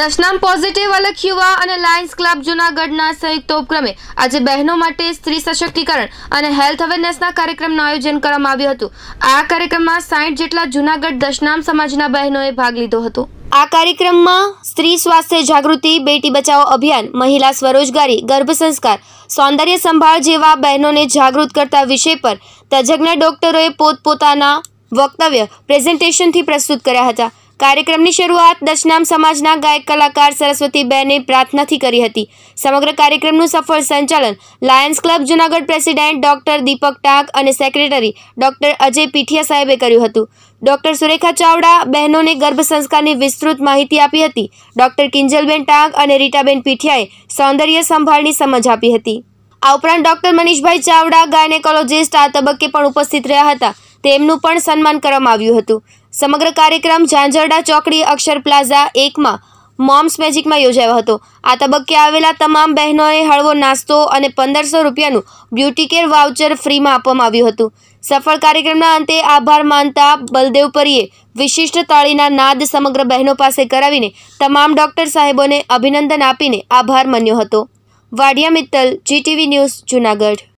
દશનામ positive અલગ યુવા અને લાયન્સ ક્લબ જુનાગઢના સંયુક્ત ઉપક્રમે આજે બહેનો માટે સ્ત્રી સશક્તિકરણ અને હેલ્થ અવેરનેસના કાર્યક્રમનું આયોજન કરવામાં આવ્યું હતું આ કાર્યક્રમમાં સાઠ જેટલા જુનાગઢ દશનામ સમાજના બહેનોએ ભાગ લીધો હતો આ કાર્યક્રમમાં સ્ત્રી સ્વાસ્થ્ય જાગૃતિ બેટી બચાવો અભિયાન મહિલા સ્વરોજગારી ગર્ભ સંસ્કાર સૌંદર્ય સંભાળ જેવા બહેનોને જાગૃત કરતા વિષય પર તજજ્ઞ ડોક્ટરોએ પોતપોતાના વક્તવ્ય પ્રેઝન્ટેશનથી પ્રસ્તુત કર્યા હતા કાર્યક્રમની શરૂઆત દશનામ સમાજના ગાયક કલાકાર સરસ્વતી સરસ્વતીબેને પ્રાર્થનાથી કરી હતી સમગ્ર કાર્યક્રમનું સફળ સંચાલન Lions Club Junagadh president doctor Deepak Tank અને સેક્રેટરી ડોક્ટર અજય પીઠિયા સાહેબે કર્યું હતું ડોક્ટર સુરેખા ચાવડા બહેનોને ગર્ભ સંસ્કારની વિસ્તૃત માહિતી આપી હતી ડોક્ટર કિંજલબેન ટાંક અને રીટાબેન પીઠિયાએ સૌંદર્ય સંભાળની સમજ આપી હતી આ ઉપરાંત ડોક્ટર મનીષભાઈ ચાવડા ગાયનેકોલોજીસ્ટ આ તબક્કે પણ ઉપસ્થિત રહ્યા હતા તેમનું પણ સન્માન કરવામાં આવ્યું હતું સમગ્ર કાર્યક્રમ ઝાંઝરડા ચોકડી અક્ષર પ્લાઝા એકમાં મોમ્સ મેજિકમાં યોજાયો હતો આ તબક્કે આવેલા તમામ બહેનોએ હળવો નાસ્તો અને પંદરસો રૂપિયાનું બ્યુટી કેર વાઉચર ફ્રીમાં આપવામાં આવ્યું હતું સફળ કાર્યક્રમના અંતે આભાર માનતા બલદેવ પરીએ વિશિષ્ટ તાળીના નાદ સમગ્ર બહેનો પાસે કરાવીને તમામ ડોક્ટર સાહેબોને અભિનંદન આપીને આભાર માન્યો હતો વાડિયા મિત્તલ જીટીવી ન્યૂઝ જુનાગઢ